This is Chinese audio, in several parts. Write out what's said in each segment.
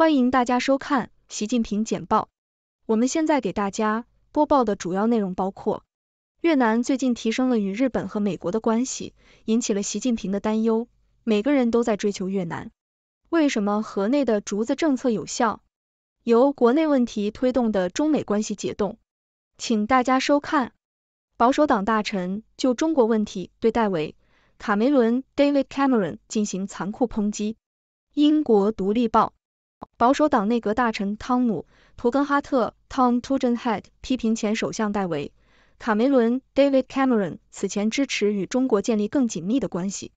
欢迎大家收看《习近平简报》。我们现在给大家播报的主要内容包括：越南最近提升了与日本和美国的关系，引起了习近平的担忧。每个人都在追求越南，为什么河内的竹子政策有效？由国内问题推动的中美关系解冻，请大家收看。保守党大臣就中国问题对戴维·卡梅伦 （David Cameron） 进行残酷抨击，《英国独立报》。保守党内阁大臣汤姆·图根哈特 （Tom t u g e n h e a d 批评前首相戴维·卡梅伦 （David Cameron） 此前支持与中国建立更紧密的关系。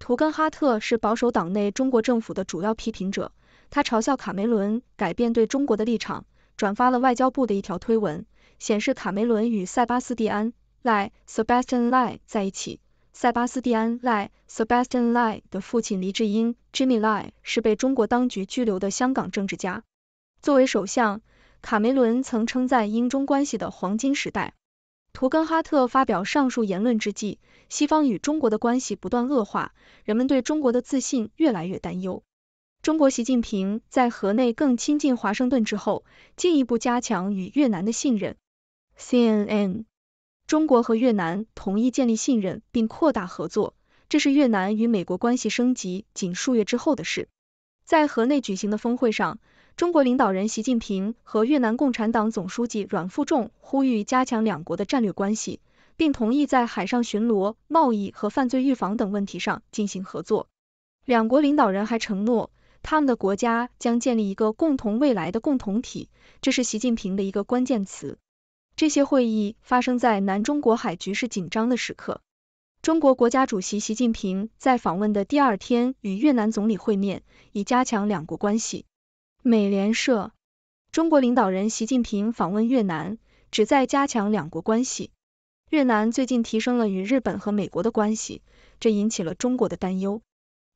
图根哈特是保守党内中国政府的主要批评者，他嘲笑卡梅伦改变对中国的立场，转发了外交部的一条推文，显示卡梅伦与塞巴斯蒂安·赖 （Sebastian Le） 在一起。塞巴斯蒂安赖 （Sebastian l a i 的父亲黎智英 （Jimmy l a e 是被中国当局拘留的香港政治家。作为首相，卡梅伦曾称赞英中关系的黄金时代。图根哈特发表上述言论之际，西方与中国的关系不断恶化，人们对中国的自信越来越担忧。中国习近平在河内更亲近华盛顿之后，进一步加强与越南的信任。CNN。中国和越南同意建立信任并扩大合作，这是越南与美国关系升级仅数月之后的事。在河内举行的峰会上，中国领导人习近平和越南共产党总书记阮富仲呼吁加强两国的战略关系，并同意在海上巡逻、贸易和犯罪预防等问题上进行合作。两国领导人还承诺，他们的国家将建立一个共同未来的共同体，这是习近平的一个关键词。这些会议发生在南中国海局势紧张的时刻。中国国家主席习近平在访问的第二天与越南总理会面，以加强两国关系。美联社：中国领导人习近平访问越南，旨在加强两国关系。越南最近提升了与日本和美国的关系，这引起了中国的担忧。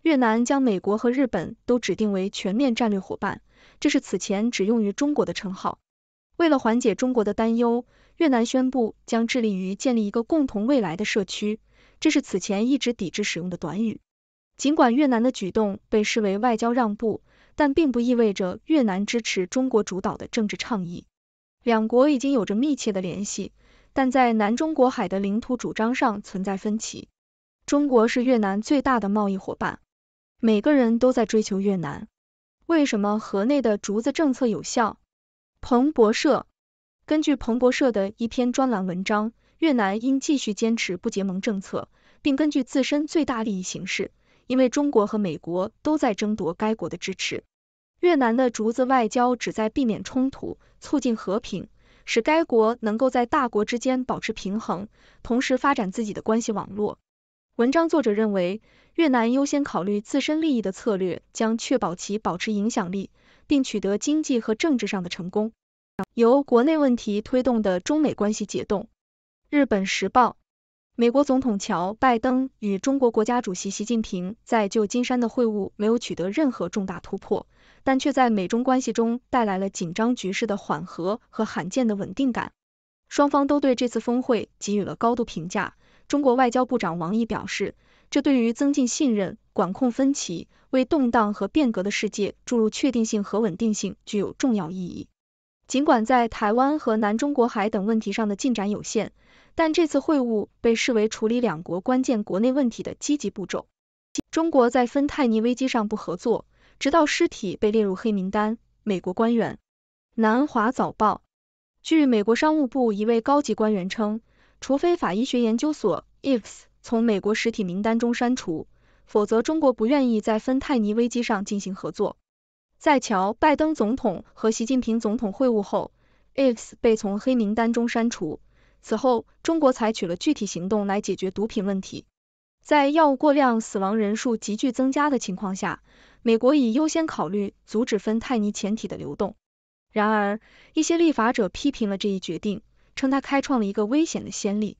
越南将美国和日本都指定为全面战略伙伴，这是此前只用于中国的称号。为了缓解中国的担忧，越南宣布将致力于建立一个共同未来的社区，这是此前一直抵制使用的短语。尽管越南的举动被视为外交让步，但并不意味着越南支持中国主导的政治倡议。两国已经有着密切的联系，但在南中国海的领土主张上存在分歧。中国是越南最大的贸易伙伴，每个人都在追求越南。为什么河内的竹子政策有效？彭博社根据彭博社的一篇专栏文章，越南应继续坚持不结盟政策，并根据自身最大利益行事，因为中国和美国都在争夺该国的支持。越南的竹子外交旨在避免冲突，促进和平，使该国能够在大国之间保持平衡，同时发展自己的关系网络。文章作者认为，越南优先考虑自身利益的策略将确保其保持影响力。并取得经济和政治上的成功。由国内问题推动的中美关系解冻。日本时报，美国总统乔拜登与中国国家主席习近平在旧金山的会晤没有取得任何重大突破，但却在美中关系中带来了紧张局势的缓和和罕见的稳定感。双方都对这次峰会给予了高度评价。中国外交部长王毅表示，这对于增进信任。管控分歧，为动荡和变革的世界注入确定性和稳定性具有重要意义。尽管在台湾和南中国海等问题上的进展有限，但这次会晤被视为处理两国关键国内问题的积极步骤。中国在芬太尼危机上不合作，直到尸体被列入黑名单。美国官员，南华早报，据美国商务部一位高级官员称，除非法医学研究所 （IFS） 从美国实体名单中删除。否则，中国不愿意在芬太尼危机上进行合作。在乔·拜登总统和习近平总统会晤后，X 被从黑名单中删除。此后，中国采取了具体行动来解决毒品问题。在药物过量死亡人数急剧增加的情况下，美国已优先考虑阻止芬太尼前体的流动。然而，一些立法者批评了这一决定，称它开创了一个危险的先例。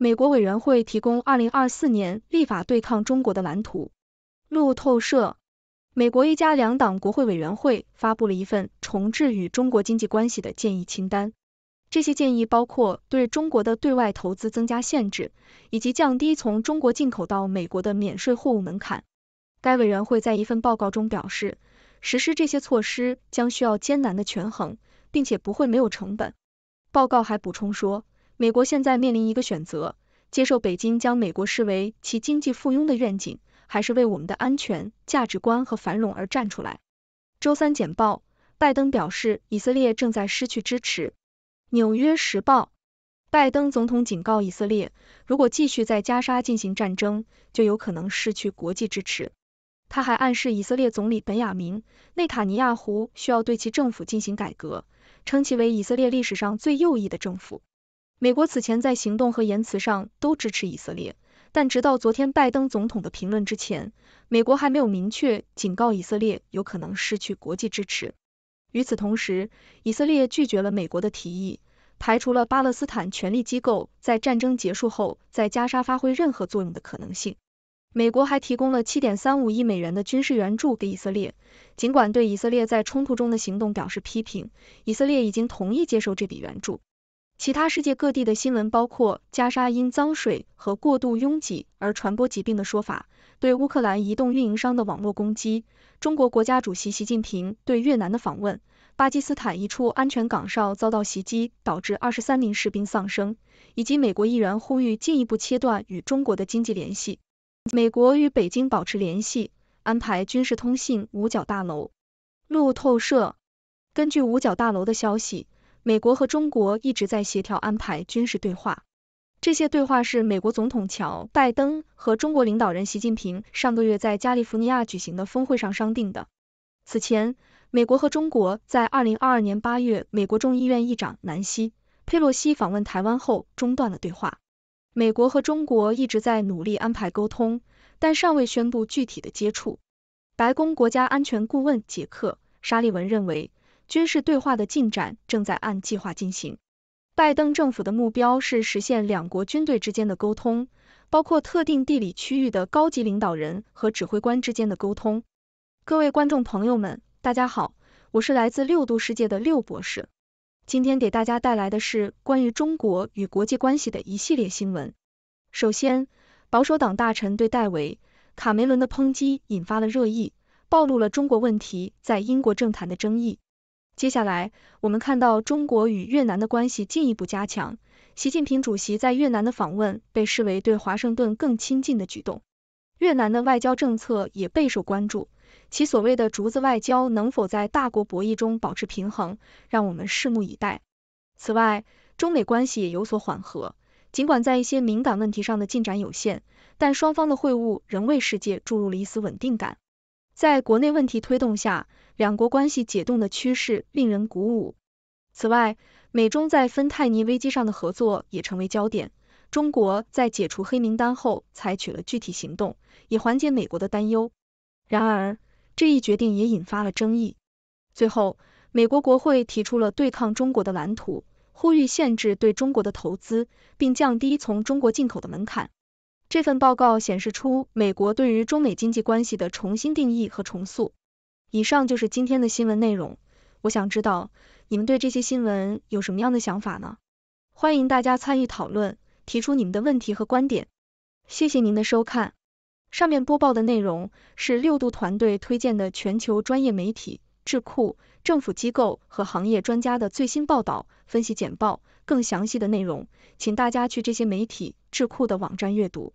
美国委员会提供2024年立法对抗中国的蓝图。路透社，美国一家两党国会委员会发布了一份重置与中国经济关系的建议清单。这些建议包括对中国的对外投资增加限制，以及降低从中国进口到美国的免税货物门槛。该委员会在一份报告中表示，实施这些措施将需要艰难的权衡，并且不会没有成本。报告还补充说。美国现在面临一个选择：接受北京将美国视为其经济附庸的愿景，还是为我们的安全、价值观和繁荣而站出来？周三简报，拜登表示以色列正在失去支持。纽约时报，拜登总统警告以色列，如果继续在加沙进行战争，就有可能失去国际支持。他还暗示以色列总理本雅明内塔尼亚胡需要对其政府进行改革，称其为以色列历史上最右翼的政府。美国此前在行动和言辞上都支持以色列，但直到昨天拜登总统的评论之前，美国还没有明确警告以色列有可能失去国际支持。与此同时，以色列拒绝了美国的提议，排除了巴勒斯坦权力机构在战争结束后在加沙发挥任何作用的可能性。美国还提供了七点三五亿美元的军事援助给以色列，尽管对以色列在冲突中的行动表示批评，以色列已经同意接受这笔援助。其他世界各地的新闻包括加沙因脏水和过度拥挤而传播疾病的说法，对乌克兰移动运营商的网络攻击，中国国家主席习近平对越南的访问，巴基斯坦一处安全岗哨遭到袭击导致二十三名士兵丧生，以及美国议员呼吁进一步切断与中国的经济联系。美国与北京保持联系，安排军事通信。五角大楼，路透社根据五角大楼的消息。美国和中国一直在协调安排军事对话，这些对话是美国总统乔拜登和中国领导人习近平上个月在加利福尼亚举行的峰会上商定的。此前，美国和中国在二零二二年八月，美国众议院议长南希·佩洛西访问台湾后中断了对话。美国和中国一直在努力安排沟通，但尚未宣布具体的接触。白宫国家安全顾问杰克·沙利文认为。军事对话的进展正在按计划进行。拜登政府的目标是实现两国军队之间的沟通，包括特定地理区域的高级领导人和指挥官之间的沟通。各位观众朋友们，大家好，我是来自六度世界的六博士。今天给大家带来的是关于中国与国际关系的一系列新闻。首先，保守党大臣对戴维·卡梅伦的抨击引发了热议，暴露了中国问题在英国政坛的争议。接下来，我们看到中国与越南的关系进一步加强。习近平主席在越南的访问被视为对华盛顿更亲近的举动。越南的外交政策也备受关注，其所谓的“竹子外交”能否在大国博弈中保持平衡，让我们拭目以待。此外，中美关系也有所缓和，尽管在一些敏感问题上的进展有限，但双方的会晤仍为世界注入了一丝稳定感。在国内问题推动下，两国关系解冻的趋势令人鼓舞。此外，美中在芬太尼危机上的合作也成为焦点。中国在解除黑名单后采取了具体行动，以缓解美国的担忧。然而，这一决定也引发了争议。最后，美国国会提出了对抗中国的蓝图，呼吁限制对中国的投资，并降低从中国进口的门槛。这份报告显示出美国对于中美经济关系的重新定义和重塑。以上就是今天的新闻内容。我想知道你们对这些新闻有什么样的想法呢？欢迎大家参与讨论，提出你们的问题和观点。谢谢您的收看。上面播报的内容是六度团队推荐的全球专业媒体、智库、政府机构和行业专家的最新报道、分析简报。更详细的内容，请大家去这些媒体、智库的网站阅读。